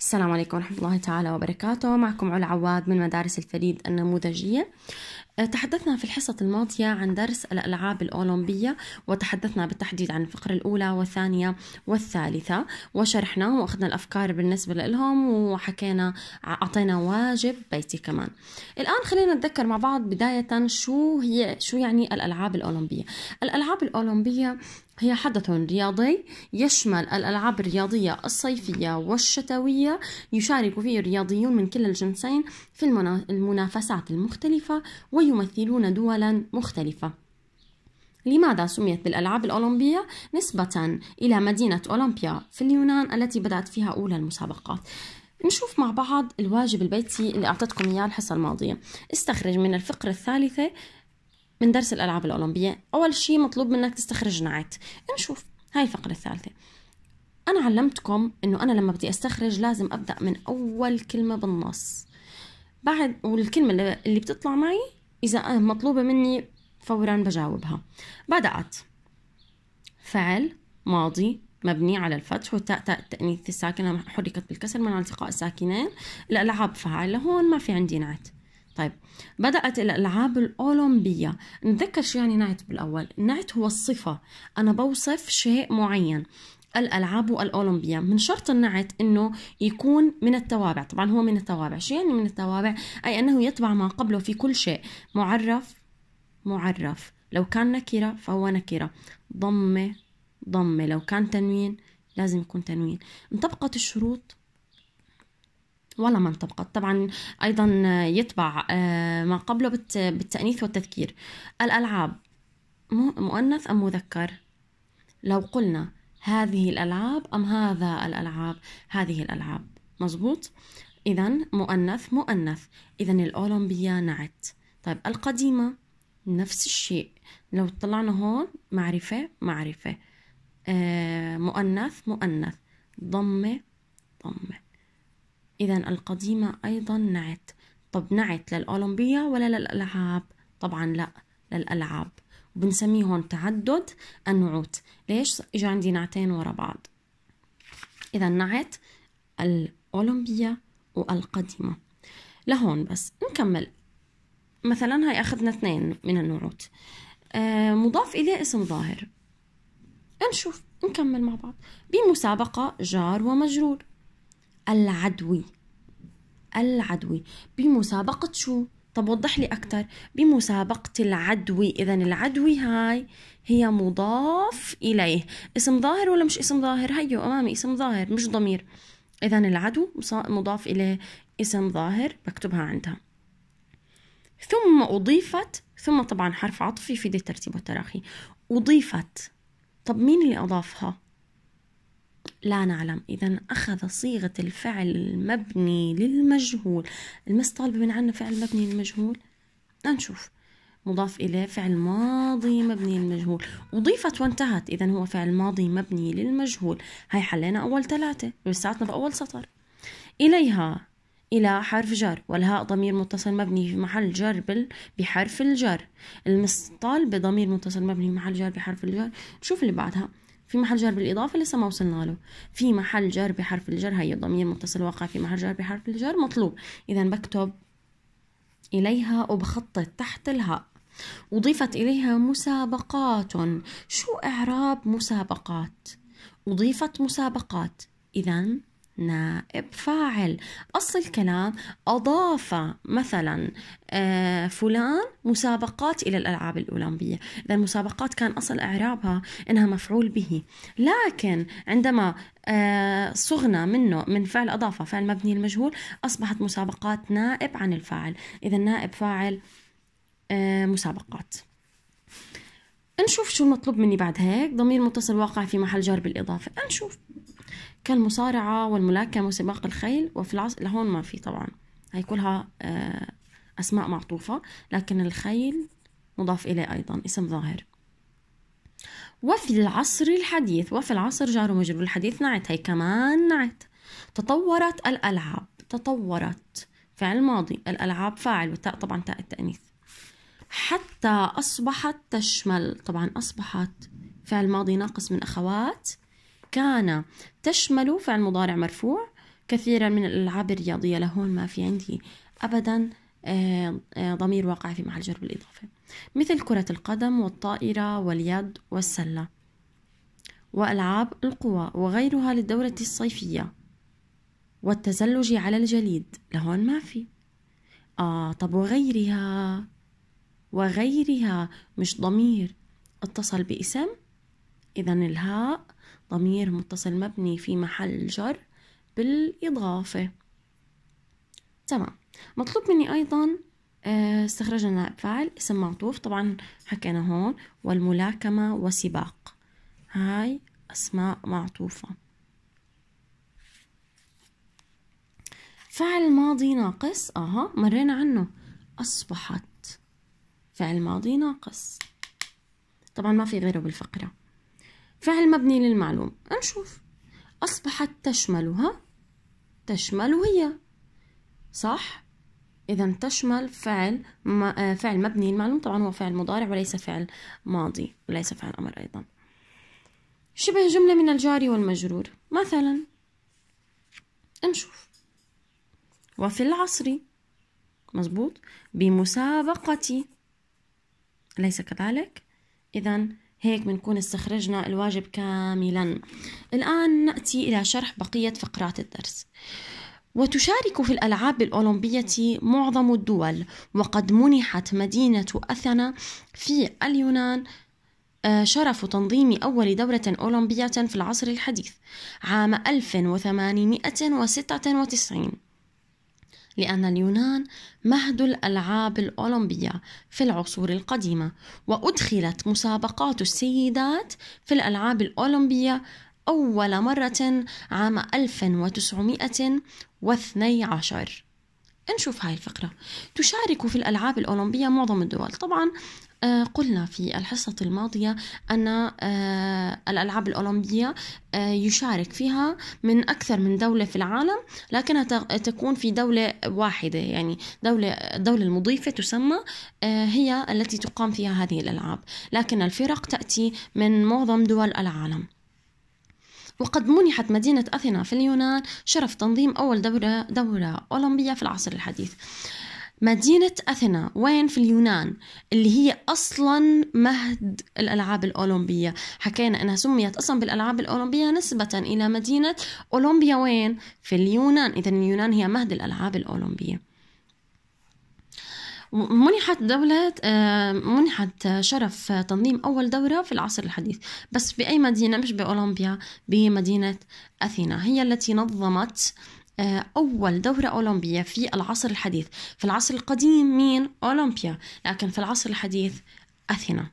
السلام عليكم ورحمة الله تعالى وبركاته معكم علا عواد من مدارس الفريد النموذجية أه، تحدثنا في الحصة الماضية عن درس الألعاب الأولمبية وتحدثنا بالتحديد عن الفقرة الأولى والثانية والثالثة وشرحنا وأخذنا الأفكار بالنسبة لهم وحكينا أعطينا واجب بيتي كمان الآن خلينا نتذكر مع بعض بداية شو هي شو يعني الألعاب الأولمبية الألعاب الأولمبية هي حدث رياضي يشمل الألعاب الرياضية الصيفية والشتوية يشارك فيه الرياضيون من كلا الجنسين في المنافسات المختلفة ويمثلون دولا مختلفة لماذا سميت بالألعاب الأولمبية نسبة إلى مدينة أولمبيا في اليونان التي بدأت فيها أولى المسابقات نشوف مع بعض الواجب البيتي اللي أعطتكم إياه الحصة الماضية استخرج من الفقرة الثالثة من درس الألعاب الأولمبية أول شيء مطلوب منك تستخرج نعت نشوف هاي الفقرة الثالثة أنا علمتكم إنه أنا لما بدي أستخرج لازم أبدأ من أول كلمة بالنص بعد والكلمة اللي بتطلع معي إذا أه، مطلوبة مني فورا بجاوبها بدأت فعل ماضي مبني على الفتح والتاء تاء التأنيث الساكنة حركت بالكسر من التقاء الساكنين الألعاب فعل لهون ما في عندي نعت طيب بدأت الألعاب الأولمبية نتذكر شو يعني نعت بالأول نعت هو الصفة أنا بوصف شيء معين الألعاب الأولمبية من شرط النعت أنه يكون من التوابع طبعا هو من التوابع شو يعني من التوابع أي أنه يتبع ما قبله في كل شيء معرف معرف لو كان نكرة فهو نكرة ضمة ضمة لو كان تنوين لازم يكون تنوين انطبقت الشروط ولا ما انطبقت طبعا أيضا يتبع آه، ما قبله بالتأنيث والتذكير الألعاب مؤنث أم مذكر لو قلنا هذه الألعاب أم هذا الألعاب هذه الألعاب مزبوط إذا مؤنث مؤنث إذا الأولمبية نعت طيب القديمة نفس الشيء لو طلعنا هون معرفة معرفة آه، مؤنث مؤنث ضمة ضمة إذا القديمة أيضا نعت طب نعت للأولمبية ولا للألعاب طبعا لا للألعاب وبنسميه هون تعدد النعوت ليش إجا عندي نعتين ورا بعض إذا نعت الأولمبية والقديمة لهون بس نكمل مثلا هاي أخذنا اثنين من النعوت آه مضاف إليه اسم ظاهر نشوف نكمل مع بعض بمسابقة جار ومجرور العدوي العدوي بمسابقة شو؟ طب وضح لي أكثر بمسابقة العدوي إذا العدوي هاي هي مضاف إليه اسم ظاهر ولا مش اسم ظاهر هيو أمامي اسم ظاهر مش ضمير إذا العدو مضاف إليه اسم ظاهر بكتبها عندها ثم أضيفت ثم طبعا حرف عطفي في دي ترتيب التراخي أضيفت طب مين اللي أضافها لا نعلم إذا أخذ صيغة الفعل المبني للمجهول المس طالب من عنا فعل مبني للمجهول لنشوف مضاف إليه فعل ماضي مبني للمجهول وضيفت وانتهت إذا هو فعل ماضي مبني للمجهول هاي حلينا أول ثلاثة ولساتنا بأول سطر إليها إلى حرف جر والهاء ضمير متصل مبني في محل جر بحرف الجر المستطال بضمير متصل مبني في محل جر بحرف الجر شوف اللي بعدها في محل جر بالإضافة لسه ما وصلنا له في محل جر بحرف الجر هي الضمير متصل واقع في محل جر بحرف الجر مطلوب إذا بكتب إليها وبخطط تحت الهاء أضيفت إليها مسابقات شو إعراب مسابقات أضيفت مسابقات إذا نائب فاعل أصل الكلام أضاف مثلا آه، فلان مسابقات إلى الألعاب الأولمبية إذا المسابقات كان أصل إعرابها إنها مفعول به لكن عندما آه، صغنا منه من فعل أضافة فعل مبني المجهول أصبحت مسابقات نائب عن الفاعل إذا نائب فاعل آه، مسابقات نشوف شو المطلوب مني بعد هيك ضمير متصل واقع في محل جر بالإضافة نشوف كالمصارعة والملاكمة وسباق الخيل وفي العصر لهون ما في طبعا هي كلها آه، أسماء معطوفة لكن الخيل مضاف إليه أيضا اسم ظاهر وفي العصر الحديث وفي العصر جار ومجرور الحديث نعت هي كمان نعت تطورت الألعاب تطورت فعل ماضي الألعاب فاعل والتاء طبعا تاء التأنيث حتى أصبحت تشمل طبعا أصبحت فعل ماضي ناقص من أخوات كان تشمل فعل مضارع مرفوع كثيرا من الألعاب الرياضية لهون ما في عندي أبدا آه، آه، ضمير واقع في محل جر بالإضافة مثل كرة القدم والطائرة واليد والسلة وألعاب القوى وغيرها للدورة الصيفية والتزلج على الجليد لهون ما في آه طب وغيرها وغيرها مش ضمير اتصل باسم إذا الهاء ضمير متصل مبني في محل جر بالإضافة تمام مطلوب مني أيضا آه، استخرجنا فعل فاعل اسم معطوف طبعا حكينا هون والملاكمة وسباق هاي أسماء معطوفة فعل ماضي ناقص اها مرينا عنه أصبحت فعل ماضي ناقص طبعا ما في غيره بالفقرة فعل مبني للمعلوم نشوف أصبحت تشملها تشمل هي صح إذا تشمل فعل ما آه، فعل مبني للمعلوم طبعا هو فعل مضارع وليس فعل ماضي وليس فعل أمر أيضا شبه جملة من الجاري والمجرور مثلا نشوف وفي العصر مزبوط بمسابقة أليس كذلك إذا هيك بنكون استخرجنا الواجب كاملا الآن نأتي إلى شرح بقية فقرات الدرس وتشارك في الألعاب الأولمبية معظم الدول وقد منحت مدينة أثنا في اليونان آه، شرف تنظيم أول دورة أولمبية في العصر الحديث عام 1896 لأن اليونان مهد الألعاب الأولمبية في العصور القديمة وأدخلت مسابقات السيدات في الألعاب الأولمبية أول مرة عام 1912 نشوف هاي الفقرة تشارك في الألعاب الأولمبية معظم الدول طبعا آه، قلنا في الحصة الماضية أن آه، الألعاب الأولمبية آه، يشارك فيها من أكثر من دولة في العالم لكنها تكون في دولة واحدة يعني دولة الدولة المضيفة تسمى هي التي تقام فيها هذه الألعاب لكن الفرق تأتي من معظم دول العالم وقد منحت مدينة أثينا في اليونان شرف تنظيم أول دورة, دورة أولمبية في العصر الحديث مدينة أثينا وين في اليونان اللي هي أصلا مهد الألعاب الأولمبية حكينا أنها سميت أصلا بالألعاب الأولمبية نسبة إلى مدينة أولمبيا وين في اليونان إذا اليونان هي مهد الألعاب الأولمبية منحت دولة آه، منحت شرف تنظيم أول دورة في العصر الحديث بس بأي مدينة مش بأولمبيا بمدينة أثينا هي التي نظمت آه، أول دورة أولمبية في العصر الحديث في العصر القديم مين؟ أولمبيا لكن في العصر الحديث أثينا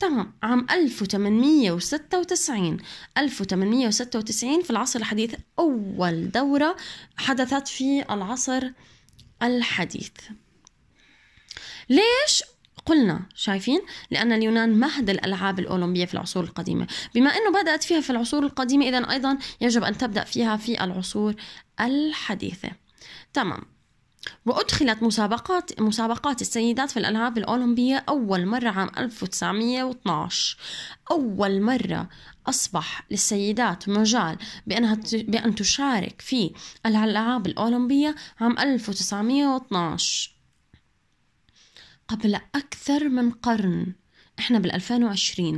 تمام عام 1896 1896 في العصر الحديث أول دورة حدثت في العصر الحديث ليش قلنا شايفين لأن اليونان مهد الألعاب الأولمبية في العصور القديمة بما أنه بدأت فيها في العصور القديمة إذا أيضا يجب أن تبدأ فيها في العصور الحديثة تمام وأدخلت مسابقات مسابقات السيدات في الألعاب الأولمبية أول مرة عام 1912 أول مرة أصبح للسيدات مجال بأنها بأن تشارك في الألعاب الأولمبية عام 1912 قبل أكثر من قرن إحنا بال2020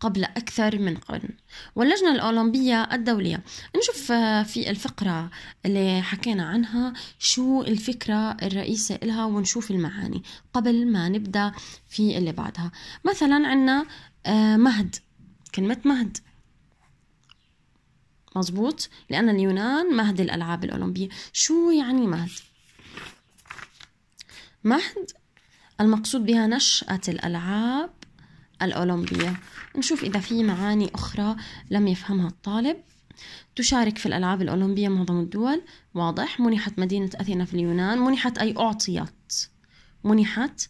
قبل أكثر من قرن واللجنة الأولمبية الدولية نشوف آه، في الفقرة اللي حكينا عنها شو الفكرة الرئيسة إلها ونشوف المعاني قبل ما نبدأ في اللي بعدها مثلا عنا آه، مهد كلمة مهد مظبوط لأن اليونان مهد الألعاب الأولمبية شو يعني مهد؟ مهد المقصود بها نشأة الألعاب الأولمبية نشوف إذا في معاني أخرى لم يفهمها الطالب تشارك في الألعاب الأولمبية معظم الدول واضح منحت مدينة أثينا في اليونان منحت أي أعطيت منحت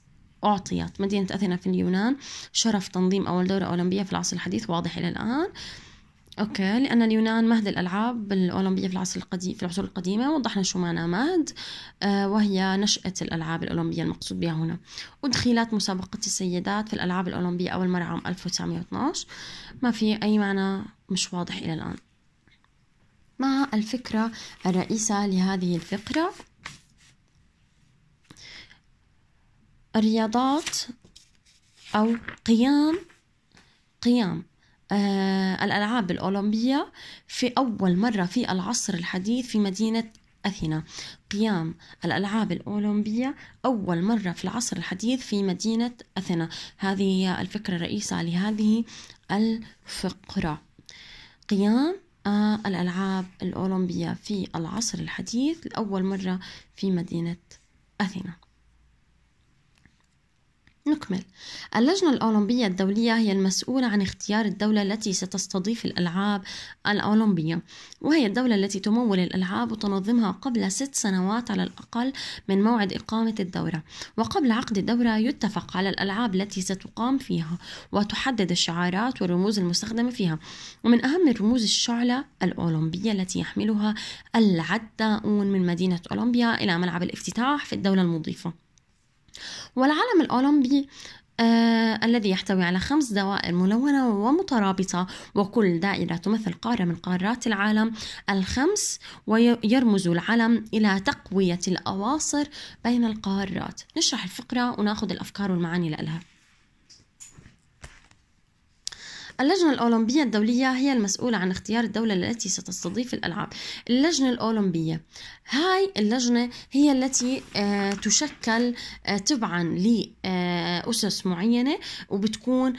أعطيت مدينة أثينا في اليونان شرف تنظيم أول دورة أولمبية في العصر الحديث واضح إلى الآن اوكي لان اليونان مهد الالعاب الاولمبيه في العصر القديم في العصور القديمه وضحنا شو معنى مهد آه وهي نشاه الالعاب الاولمبيه المقصود بها هنا ادخلت مسابقه السيدات في الالعاب الاولمبيه اول مره عام 1912 ما في اي معنى مش واضح الى الان ما الفكره الرئيسه لهذه الفقره الرياضات او قيام قيام آه، الألعاب الأولمبية في أول مرة في العصر الحديث في مدينة أثينا قيام الألعاب الأولمبية أول مرة في العصر الحديث في مدينة أثينا هذه هي الفكرة الرئيسة لهذه الفقرة قيام آه، الألعاب الأولمبية في العصر الحديث لأول مرة في مدينة أثينا نكمل اللجنة الأولمبية الدولية هي المسؤولة عن اختيار الدولة التي ستستضيف الألعاب الأولمبية وهي الدولة التي تمول الألعاب وتنظمها قبل ست سنوات على الأقل من موعد إقامة الدورة وقبل عقد الدورة يتفق على الألعاب التي ستقام فيها وتحدد الشعارات والرموز المستخدمة فيها ومن أهم الرموز الشعلة الأولمبية التي يحملها العداؤون من مدينة أولمبيا إلى ملعب الافتتاح في الدولة المضيفة والعلم الأولمبي آه الذي يحتوي على خمس دوائر ملونة ومترابطة وكل دائرة تمثل قارة من قارات العالم الخمس ويرمز العلم إلى تقوية الأواصر بين القارات نشرح الفقرة وناخذ الأفكار والمعاني لها اللجنة الأولمبية الدولية هي المسؤولة عن اختيار الدولة التي ستستضيف الألعاب اللجنة الأولمبية هاي اللجنة هي التي آه، تشكل آه، تبعا لأسس آه، معينة وبتكون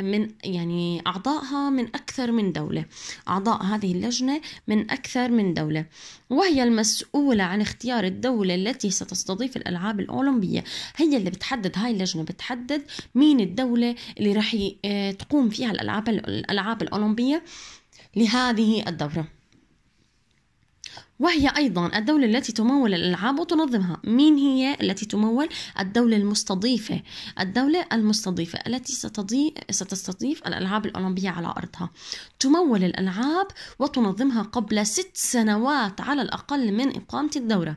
من يعني أعضائها من أكثر من دولة أعضاء هذه اللجنة من أكثر من دولة وهي المسؤولة عن اختيار الدولة التي ستستضيف الألعاب الأولمبية هي اللي بتحدد هاي اللجنة بتحدد مين الدولة اللي راح تقوم فيها الألعاب الألعاب الأولمبية لهذه الدورة وهي أيضا الدولة التي تمول الألعاب وتنظمها مين هي التي تمول الدولة المستضيفة الدولة المستضيفة التي ستستضيف الألعاب الأولمبية على أرضها تمول الألعاب وتنظمها قبل ست سنوات على الأقل من إقامة الدورة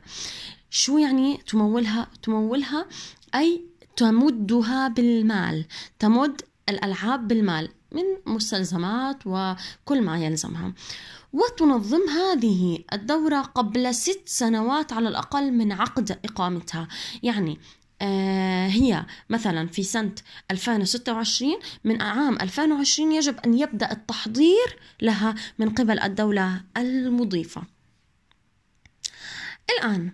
شو يعني تمولها تمولها أي تمدها بالمال تمد الألعاب بالمال من مستلزمات وكل ما يلزمها وتنظم هذه الدورة قبل ست سنوات على الأقل من عقد إقامتها يعني آه، هي مثلا في سنة 2026 من عام 2020 يجب أن يبدأ التحضير لها من قبل الدولة المضيفة الآن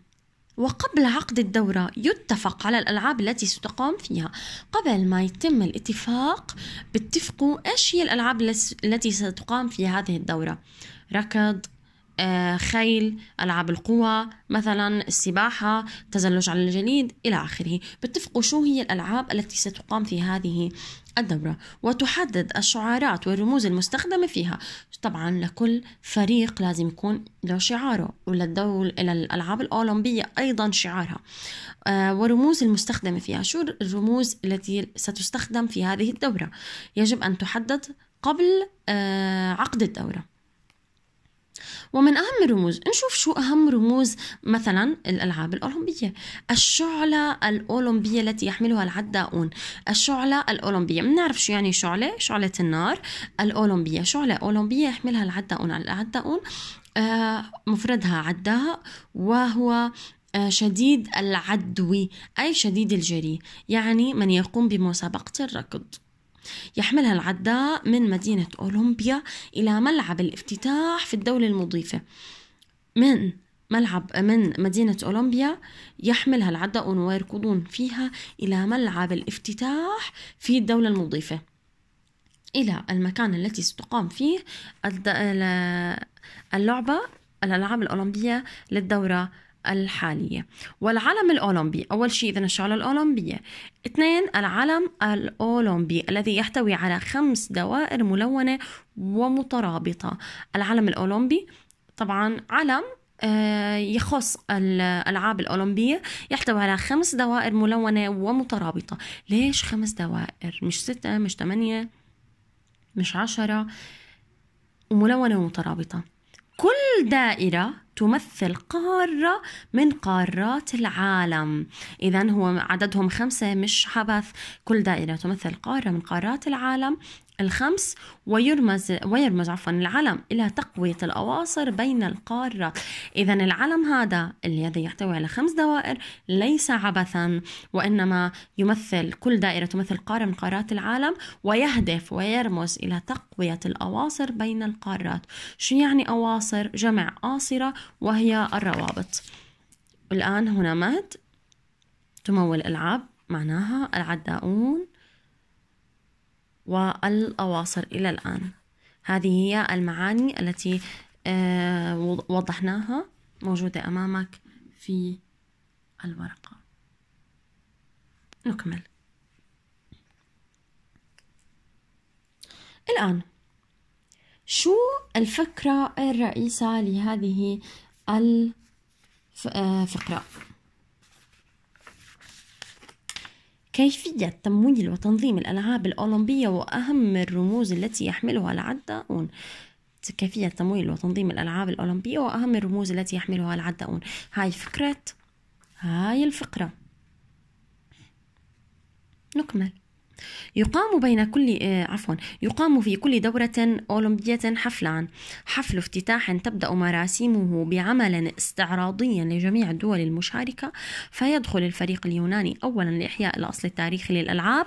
وقبل عقد الدورة يتفق على الألعاب التي ستقام فيها قبل ما يتم الاتفاق بتفقوا إيش هي الألعاب التي ستقام في هذه الدورة ركض آه، خيل ألعاب القوى مثلا السباحة تزلج على الجليد إلى آخره بتفقوا شو هي الألعاب التي ستقام في هذه الدورة وتحدد الشعارات والرموز المستخدمة فيها طبعا لكل فريق لازم يكون له شعاره وللدول للألعاب الأولمبية أيضا شعارها آه، ورموز المستخدمة فيها شو الرموز التي ستستخدم في هذه الدورة يجب أن تحدد قبل آه، عقد الدورة ومن أهم الرموز نشوف شو أهم رموز مثلا الألعاب الأولمبية الشعلة الأولمبية التي يحملها العداؤون الشعلة الأولمبية بنعرف شو يعني شعلة شعلة النار الأولمبية شعلة أولمبية يحملها العداؤون العداؤون آه، مفردها عداء وهو آه، شديد العدوي أي شديد الجري يعني من يقوم بمسابقة الركض يحملها العداء من مدينة أولمبيا إلى ملعب الافتتاح في الدولة المضيفة من ملعب من مدينة أولمبيا يحملها العداء ويركضون فيها إلى ملعب الافتتاح في الدولة المضيفة إلى المكان التي ستقام فيه اللعبة الألعاب الأولمبية للدورة الحالية والعلم الأولمبي أول شيء إذا الشعلة الأولمبية اثنين العلم الأولمبي الذي يحتوي على خمس دوائر ملونة ومترابطة العلم الأولمبي طبعا علم آه، يخص الألعاب الأولمبية يحتوي على خمس دوائر ملونة ومترابطة ليش خمس دوائر مش ستة مش ثمانية مش عشرة وملونة ومترابطة كل دائرة تمثل قارة من قارات العالم إذا هو عددهم خمسة مش حبث كل دائرة تمثل قارة من قارات العالم الخمس ويرمز ويرمز عفوا العلم الى تقويه الاواصر بين القارات اذا العلم هذا الذي يحتوي على خمس دوائر ليس عبثا وانما يمثل كل دائره تمثل قاره من قارات العالم ويهدف ويرمز الى تقويه الاواصر بين القارات شو يعني اواصر جمع اصره وهي الروابط الآن هنا مد تمول ألعاب معناها العداؤون والأواصر إلى الآن هذه هي المعاني التي آه، وضحناها موجودة أمامك في الورقة نكمل الآن شو الفكرة الرئيسة لهذه الفقرة كيفية تمويل وتنظيم الألعاب الأولمبية وأهم الرموز التي يحملها العداءون كيفية تمويل وتنظيم الألعاب الأولمبية وأهم الرموز التي يحملها العداءون هاي فكرة هاي الفقرة نكمل يقام بين كل آه، عفوا يقام في كل دورة أولمبية حفلا حفل افتتاح تبدأ مراسيمه بعمل استعراضي لجميع الدول المشاركة فيدخل الفريق اليوناني أولا لإحياء الأصل التاريخي للألعاب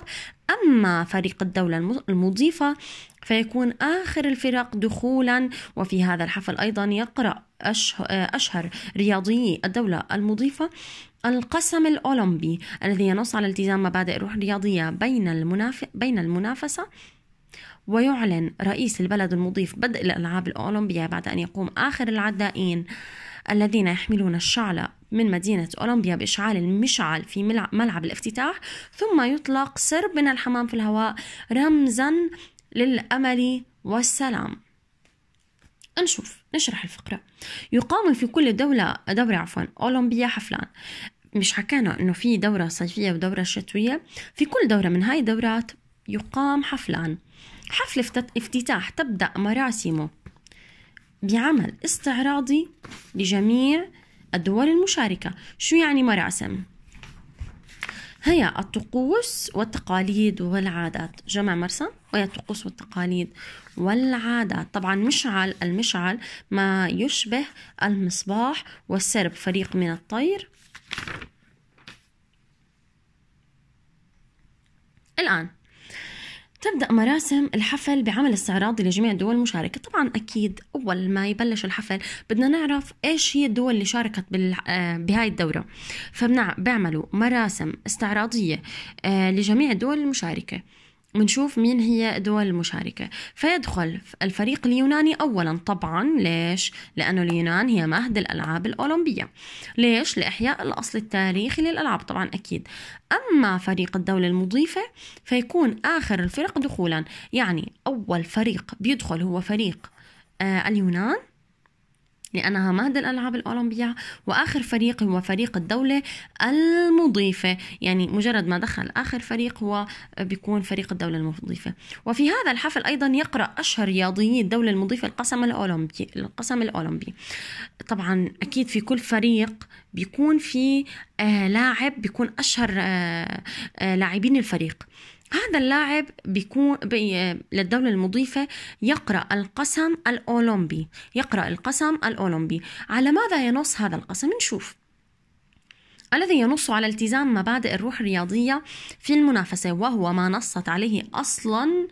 أما فريق الدولة المضيفة فيكون آخر الفرق دخولا وفي هذا الحفل أيضا يقرأ آه، أشهر رياضيي الدولة المضيفة القسم الأولمبي الذي ينص على التزام مبادئ روح رياضية بين, المناف... بين المنافسة ويعلن رئيس البلد المضيف بدء الألعاب الأولمبية بعد أن يقوم آخر العدائين الذين يحملون الشعلة من مدينة أولمبيا بإشعال المشعل في ملعب الافتتاح ثم يطلق سرب من الحمام في الهواء رمزا للأمل والسلام نشوف نشرح الفقرة يقام في كل دولة دورة عفوا أولمبيا حفلان مش حكينا انه في دورة صيفية ودورة شتوية في كل دورة من هاي الدورات يقام حفلان حفل افتتاح تبدأ مراسمه بعمل استعراضي لجميع الدول المشاركة شو يعني مراسم؟ هي الطقوس والتقاليد والعادات جمع مرسم وهي الطقوس والتقاليد والعادات طبعا مشعل المشعل ما يشبه المصباح والسرب فريق من الطير الآن تبدأ مراسم الحفل بعمل استعراضي لجميع الدول المشاركة طبعا أكيد أول ما يبلش الحفل بدنا نعرف إيش هي الدول اللي شاركت آه، بهاي الدورة فبنعملوا مراسم استعراضية آه، لجميع الدول المشاركة بنشوف مين هي الدول المشاركة فيدخل الفريق اليوناني أولا طبعا ليش؟ لأنه اليونان هي مهد الألعاب الأولمبية ليش؟ لإحياء الأصل التاريخي للألعاب طبعا أكيد أما فريق الدولة المضيفة فيكون آخر الفرق دخولا يعني أول فريق بيدخل هو فريق آه، اليونان لأنها مهد الألعاب الأولمبية وآخر فريق هو فريق الدولة المضيفة يعني مجرد ما دخل آخر فريق هو بيكون فريق الدولة المضيفة وفي هذا الحفل أيضا يقرأ أشهر رياضيي الدولة المضيفة القسم الأولمبي القسم الأولمبي طبعا أكيد في كل فريق بيكون في آه لاعب بيكون أشهر آه آه لاعبين الفريق هذا اللاعب بيكون بي للدولة المضيفة يقرأ القسم الأولمبي يقرأ القسم الأولمبي على ماذا ينص هذا القسم نشوف الذي ينص على التزام مبادئ الروح الرياضية في المنافسة وهو ما نصت عليه أصلا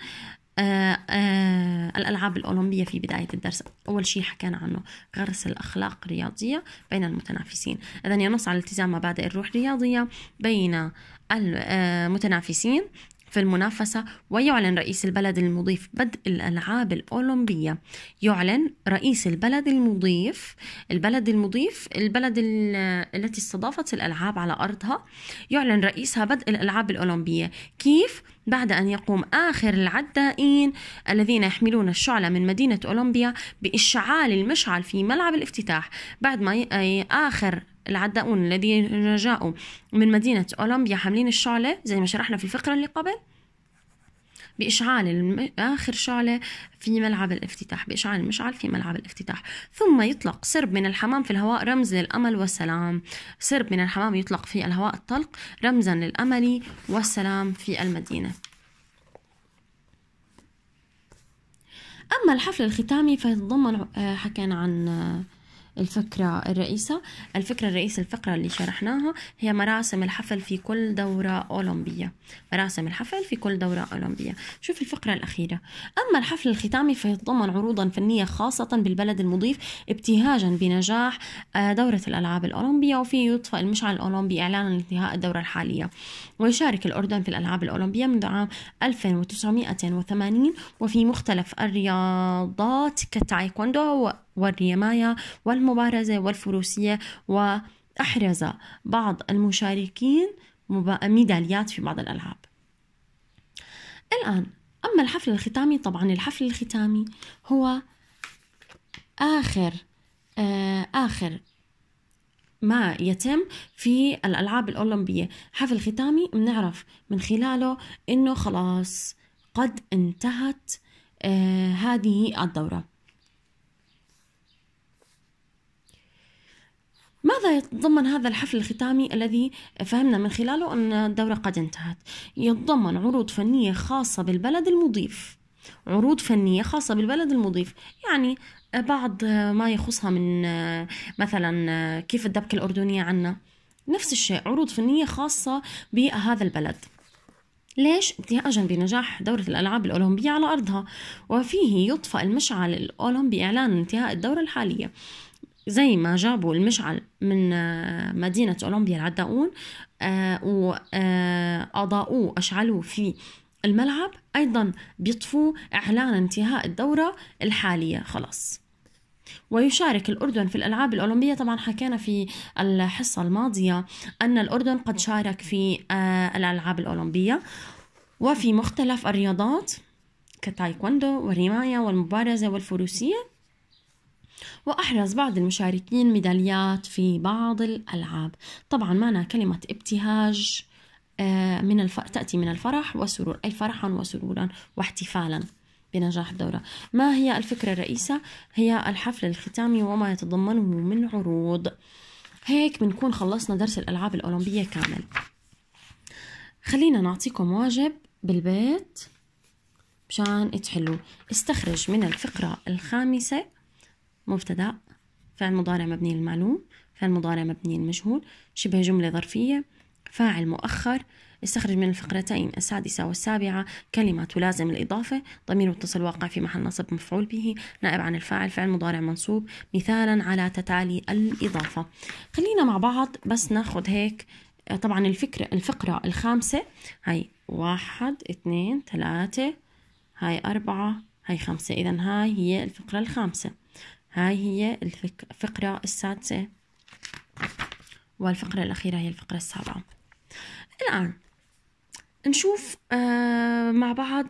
آآ آه، آآ آه، الألعاب الأولمبية في بداية الدرس أول شيء حكينا عنه غرس الأخلاق الرياضية بين المتنافسين إذا ينص على التزام مبادئ الروح الرياضية بين المتنافسين آه، في المنافسة ويعلن رئيس البلد المضيف بدء الألعاب الأولمبية يعلن رئيس البلد المضيف البلد المضيف البلد التي استضافت الألعاب على أرضها يعلن رئيسها بدء الألعاب الأولمبية كيف؟ بعد أن يقوم آخر العدائين الذين يحملون الشعلة من مدينة أولمبيا بإشعال المشعل في ملعب الافتتاح بعد ما آخر العداؤون الذين جاءوا من مدينة أولمبيا حاملين الشعلة زي ما شرحنا في الفقرة اللي قبل بإشعال الم... آخر شعلة في ملعب الافتتاح بإشعال المشعل في ملعب الافتتاح ثم يطلق سرب من الحمام في الهواء رمز للأمل والسلام سرب من الحمام يطلق في الهواء الطلق رمزا للأمل والسلام في المدينة أما الحفل الختامي فيتضمن آه، حكينا عن آه، الفكرة الرئيسة الفكرة الرئيسة الفقرة اللي شرحناها هي مراسم الحفل في كل دورة أولمبية مراسم الحفل في كل دورة أولمبية شوف الفقرة الأخيرة أما الحفل الختامي فيتضمن عروضا فنية خاصة بالبلد المضيف ابتهاجا بنجاح آه، دورة الألعاب الأولمبية وفي يطفئ المشعل الأولمبي إعلانا لانتهاء الدورة الحالية ويشارك الأردن في الألعاب الأولمبية منذ عام 1980 وفي مختلف الرياضات كالتايكوندو والرماية والمبارزة والفروسية وأحرز بعض المشاركين ميداليات في بعض الألعاب الآن أما الحفل الختامي طبعا الحفل الختامي هو آخر آه، آخر ما يتم في الألعاب الأولمبية حفل ختامي بنعرف من خلاله أنه خلاص قد انتهت آه هذه الدورة ماذا يتضمن هذا الحفل الختامي الذي فهمنا من خلاله أن الدورة قد انتهت يتضمن عروض فنية خاصة بالبلد المضيف عروض فنية خاصة بالبلد المضيف يعني آه، بعض آه، ما يخصها من آه، مثلا كيف الدبكة الأردنية عنا نفس الشيء عروض فنية خاصة بهذا البلد ليش؟ ابتهاجا بنجاح دورة الألعاب الأولمبية على أرضها وفيه يطفأ المشعل الأولمبي إعلان انتهاء الدورة الحالية زي ما جابوا المشعل من آه، مدينة أولمبيا العداؤون آه، وأضاءوه آه، أشعلوه في الملعب أيضا بيطفوه إعلان انتهاء الدورة الحالية خلاص ويشارك الأردن في الألعاب الأولمبية طبعا حكينا في الحصة الماضية أن الأردن قد شارك في الألعاب الأولمبية وفي مختلف الرياضات كتايكوندو والرماية والمبارزة والفروسية وأحرز بعض المشاركين ميداليات في بعض الألعاب طبعا معنى كلمة ابتهاج آه، من الف... تأتي من الفرح والسرور أي فرحا وسرورا واحتفالا بنجاح الدورة ما هي الفكرة الرئيسة؟ هي الحفل الختامي وما يتضمنه من عروض هيك بنكون خلصنا درس الألعاب الأولمبية كامل خلينا نعطيكم واجب بالبيت مشان تحلوه استخرج من الفقرة الخامسة مبتدأ فعل مضارع مبني للمعلوم فعل مضارع مبني للمجهول شبه جملة ظرفية فاعل مؤخر استخرج من الفقرتين السادسة والسابعة كلمة تلازم الإضافة ضمير متصل واقع في محل نصب مفعول به نائب عن الفاعل فعل مضارع منصوب مثالا على تتالي الإضافة خلينا مع بعض بس ناخد هيك طبعا الفكرة الفقرة الخامسة هاي واحد اثنين ثلاثة هاي أربعة هاي خمسة إذا هاي هي الفقرة الخامسة هاي هي الفقرة السادسة والفقرة الأخيرة هي الفقرة السابعة الآن نشوف آه، مع بعض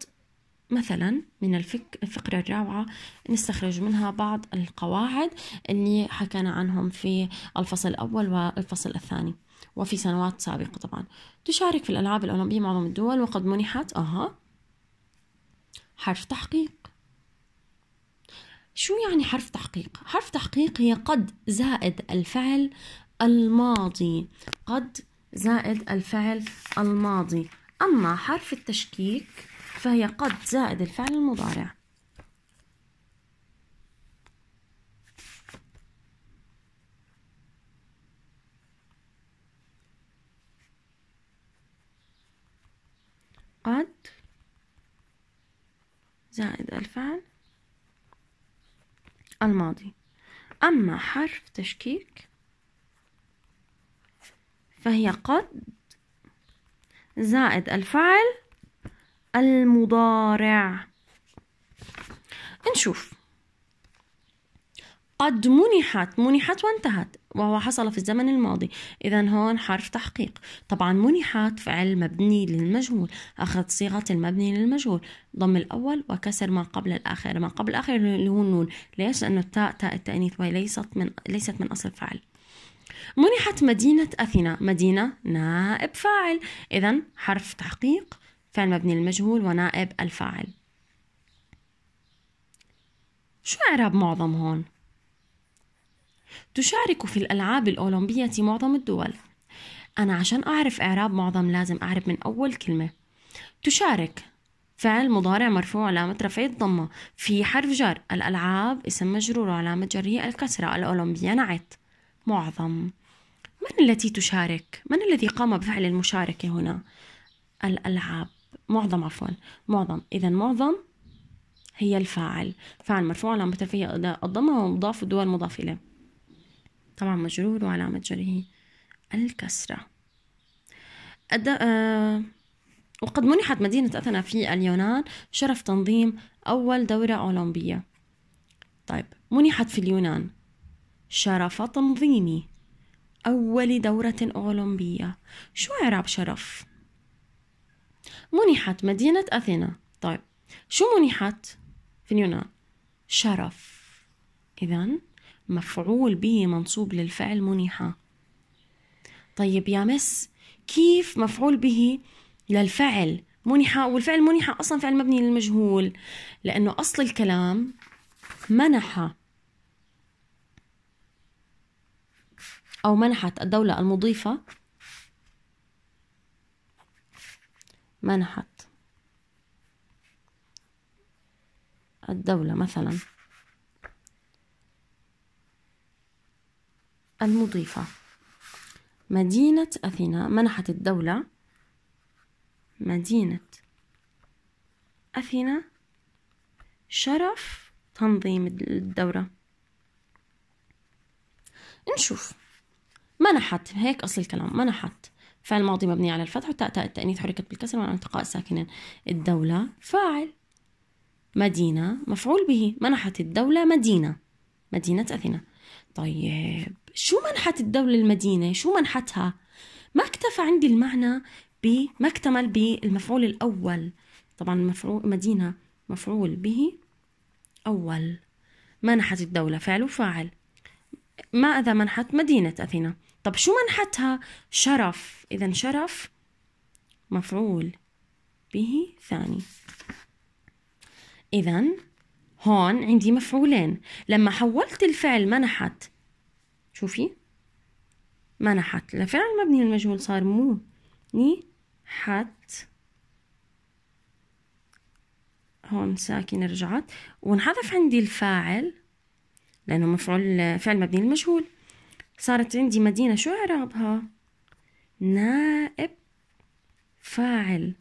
مثلا من الفك الفقرة الرابعة نستخرج منها بعض القواعد اللي حكينا عنهم في الفصل الأول والفصل الثاني وفي سنوات سابقة طبعا تشارك في الألعاب الأولمبية معظم الدول وقد منحت أها حرف تحقيق شو يعني حرف تحقيق حرف تحقيق هي قد زائد الفعل الماضي قد زائد الفعل الماضي أما حرف التشكيك فهي قد زائد الفعل المضارع قد زائد الفعل الماضي أما حرف تشكيك فهي قد زائد الفعل المضارع نشوف قد منحت منحت وانتهت وهو حصل في الزمن الماضي إذا هون حرف تحقيق طبعا منحت فعل مبني للمجهول أخذ صيغة المبني للمجهول ضم الأول وكسر ما قبل الآخر ما قبل الآخر اللي هو النون ليش؟ لأنه التاء تاء التأنيث وهي ليست من ليست من أصل فعل منحت مدينة أثينا مدينة نائب فاعل إذا حرف تحقيق فعل مبني للمجهول ونائب الفاعل شو إعراب معظم هون؟ تشارك في الألعاب الأولمبية معظم الدول أنا عشان أعرف إعراب معظم لازم أعرف من أول كلمة تشارك فعل مضارع مرفوع علامة رفع الضمة في حرف جر الألعاب اسم مجرور علامة جره الكسرة الأولمبية نعت معظم من التي تشارك؟ من الذي قام بفعل المشاركة هنا؟ الألعاب معظم عفوا معظم إذا معظم هي الفاعل فعل مرفوع علامة رفع الضمة ومضاف الدول مضاف إليه طبعا مجرور وعلامة جره الكسرة أد... أه... وقد منحت مدينة أثينا في اليونان شرف تنظيم أول دورة أولمبية طيب منحت في اليونان شرف تنظيم أول دورة أولمبية شو إعراب شرف؟ منحت مدينة أثينا طيب شو منحت في اليونان؟ شرف إذا مفعول به منصوب للفعل منحة طيب يا مس كيف مفعول به للفعل منحة والفعل منحة أصلا فعل مبني للمجهول لأنه أصل الكلام منح أو منحت الدولة المضيفة منحت الدولة مثلاً المضيفة مدينة أثينا منحت الدولة مدينة أثينا شرف تنظيم الدورة نشوف منحت هيك أصل الكلام منحت فعل ماضي مبني على الفتح وتاء تاء التأنيث حركت بالكسر مع التقاء الساكنين الدولة فاعل مدينة مفعول به منحت الدولة مدينة مدينة أثينا طيب شو منحت الدولة المدينة شو منحتها ما اكتفى عندي المعنى ب ما اكتمل بالمفعول الأول طبعا المفعول مدينة مفعول به أول منحت الدولة فعل وفاعل ماذا منحت مدينة أثينا طب شو منحتها شرف إذا شرف مفعول به ثاني إذا هون عندي مفعولين لما حولت الفعل منحت شوفي منحت لفعل مبني للمجهول صار مو ني حت هون ساكنة رجعت وانحذف عندي الفاعل لأنه مفعول فعل مبني للمجهول صارت عندي مدينة شو إعرابها؟ نائب فاعل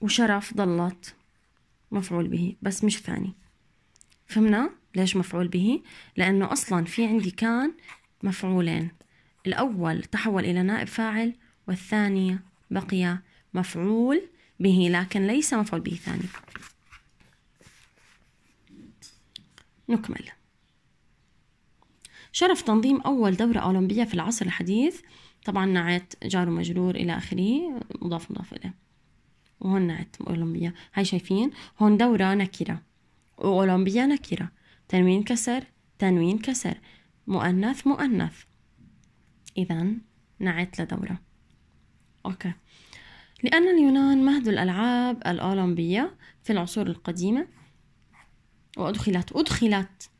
وشرف ضلت مفعول به بس مش ثاني فهمنا ليش مفعول به لأنه أصلا في عندي كان مفعولين الأول تحول إلى نائب فاعل والثاني بقي مفعول به لكن ليس مفعول به ثاني نكمل شرف تنظيم أول دورة أولمبية في العصر الحديث طبعا نعت جار ومجرور إلى آخره مضاف مضاف إليه وهون نعت أولمبيا هاي شايفين هون دورة نكرة وأولمبيا نكرة تنوين كسر تنوين كسر مؤنث مؤنث إذا نعت لدورة أوكي لأن اليونان مهد الألعاب الأولمبية في العصور القديمة وأدخلت أدخلت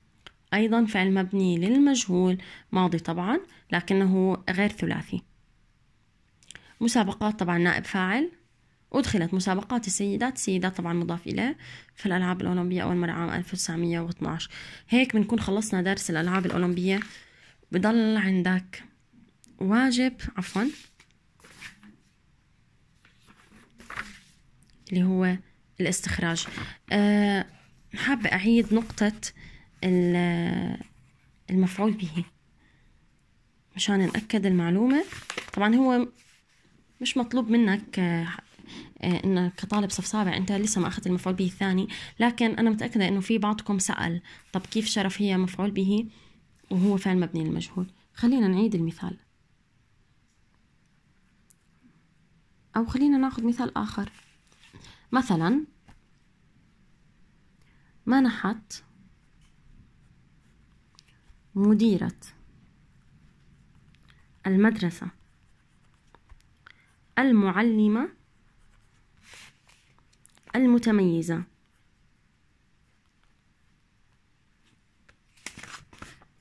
أيضا فعل مبني للمجهول ماضي طبعا لكنه غير ثلاثي مسابقات طبعا نائب فاعل أدخلت مسابقات السيدات السيدات طبعا مضاف إليه في الألعاب الأولمبية أول مرة عام 1912 هيك بنكون خلصنا درس الألعاب الأولمبية بضل عندك واجب عفوا اللي هو الاستخراج أه حابة أعيد نقطة المفعول به مشان نأكد المعلومة طبعا هو مش مطلوب منك آه، آه، انك كطالب صف سابع انت لسه ما اخذت المفعول به الثاني لكن انا متاكده انه في بعضكم سال طب كيف شرف هي مفعول به وهو فعل مبني للمجهول خلينا نعيد المثال او خلينا ناخذ مثال اخر مثلا منحت مديرة المدرسة المعلمة المتميزة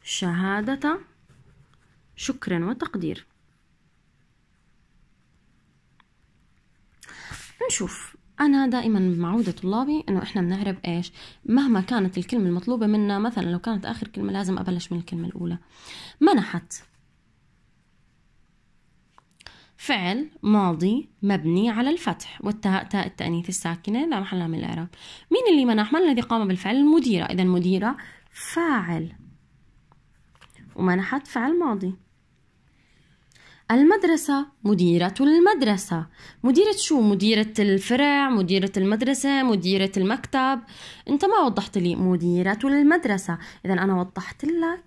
شهادة شكرا وتقدير نشوف أنا دائما معودة طلابي إنه إحنا بنعرف إيش مهما كانت الكلمة المطلوبة منا مثلا لو كانت آخر كلمة لازم أبلش من الكلمة الأولى منحت فعل ماضي مبني على الفتح والتاء تاء التأنيث الساكنة لا محل من الإعراب مين اللي منح من الذي قام بالفعل المديرة إذا المديرة فاعل ومنحت فعل ماضي المدرسة مديرة المدرسة مديرة شو؟ مديرة الفرع مديرة المدرسة مديرة المكتب أنت ما وضحت لي مديرة المدرسة إذا أنا وضحت لك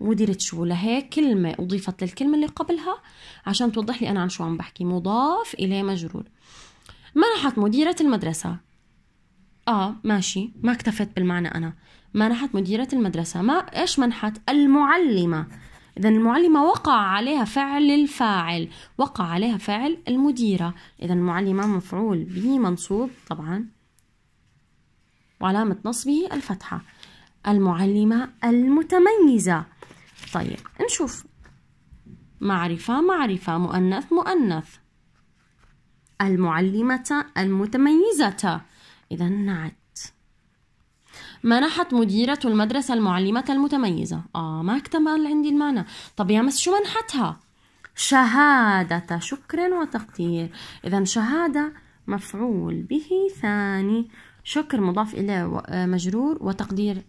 مديرة شو لهيك كلمة أضيفت للكلمة اللي قبلها عشان توضح لي أنا عن شو عم بحكي مضاف إليه مجرور منحت مديرة المدرسة آه ماشي ما اكتفت بالمعنى أنا منحت مديرة المدرسة ما إيش منحت المعلمة إذا المعلمة وقع عليها فعل الفاعل وقع عليها فعل المديرة إذا المعلمة مفعول به منصوب طبعا وعلامة نصبه الفتحة المعلمة المتميزة طيب نشوف معرفة معرفة مؤنث مؤنث المعلمة المتميزة إذا نعت منحت مديرة المدرسة المعلمة المتميزة آه ما اكتمل عندي المعنى طب يا مس شو منحتها شهادة شكر وتقدير إذا شهادة مفعول به ثاني شكر مضاف إليه آه، مجرور وتقدير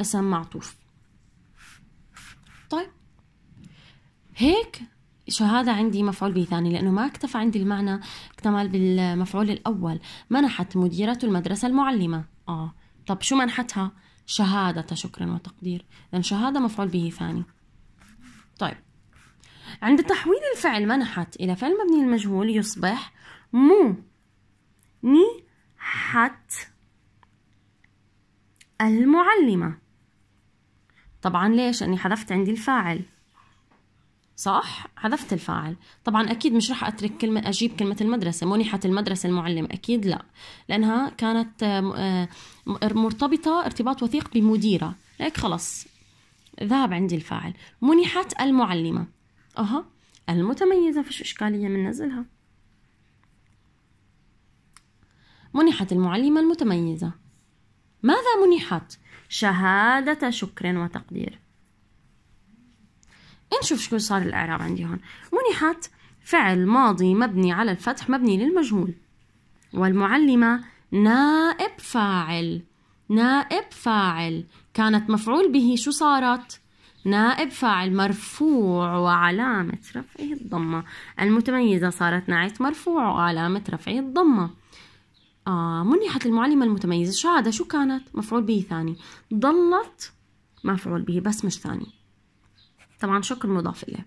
اسم معطوف طيب هيك شهادة عندي مفعول به ثاني لأنه ما اكتفى عندي المعنى اكتمل بالمفعول الأول منحت مديرة المدرسة المعلمة آه طب شو منحتها؟ شهادة شكرا وتقدير لأن شهادة مفعول به ثاني طيب عند تحويل الفعل منحت إلى فعل مبني المجهول يصبح مو نحت المعلمة طبعا ليش اني حذفت عندي الفاعل صح حذفت الفاعل طبعا اكيد مش راح اترك كلمه اجيب كلمه المدرسه منحت المدرسه المعلم اكيد لا لانها كانت مرتبطه ارتباط وثيق بمديره هيك خلص ذهب عندي الفاعل منحت المعلمه اها المتميزه فيش اشكاليه نزلها منحت المعلمه المتميزه ماذا منحت شهادة شكر وتقدير نشوف شكون صار الإعراب عندي هون منحت فعل ماضي مبني على الفتح مبني للمجهول والمعلمة نائب فاعل نائب فاعل كانت مفعول به شو صارت؟ نائب فاعل مرفوع وعلامة رفعه الضمة المتميزة صارت ناعية مرفوع وعلامة رفعه الضمة آه منحت المعلمة المتميزة الشهادة شو كانت مفعول به ثاني ضلت مفعول به بس مش ثاني طبعا شكر مضاف إليه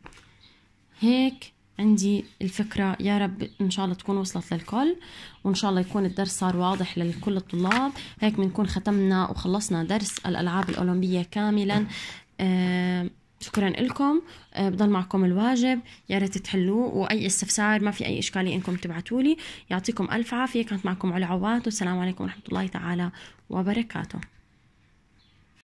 هيك عندي الفكرة يا رب إن شاء الله تكون وصلت للكل وإن شاء الله يكون الدرس صار واضح لكل الطلاب هيك بنكون ختمنا وخلصنا درس الألعاب الأولمبية كاملا آه شكرا لكم آه، بضل معكم الواجب يا ريت تحلوه واي استفسار ما في اي اشكاليه انكم تبعتوا لي يعطيكم الف عافيه كانت معكم علا عوات والسلام عليكم ورحمه الله تعالى وبركاته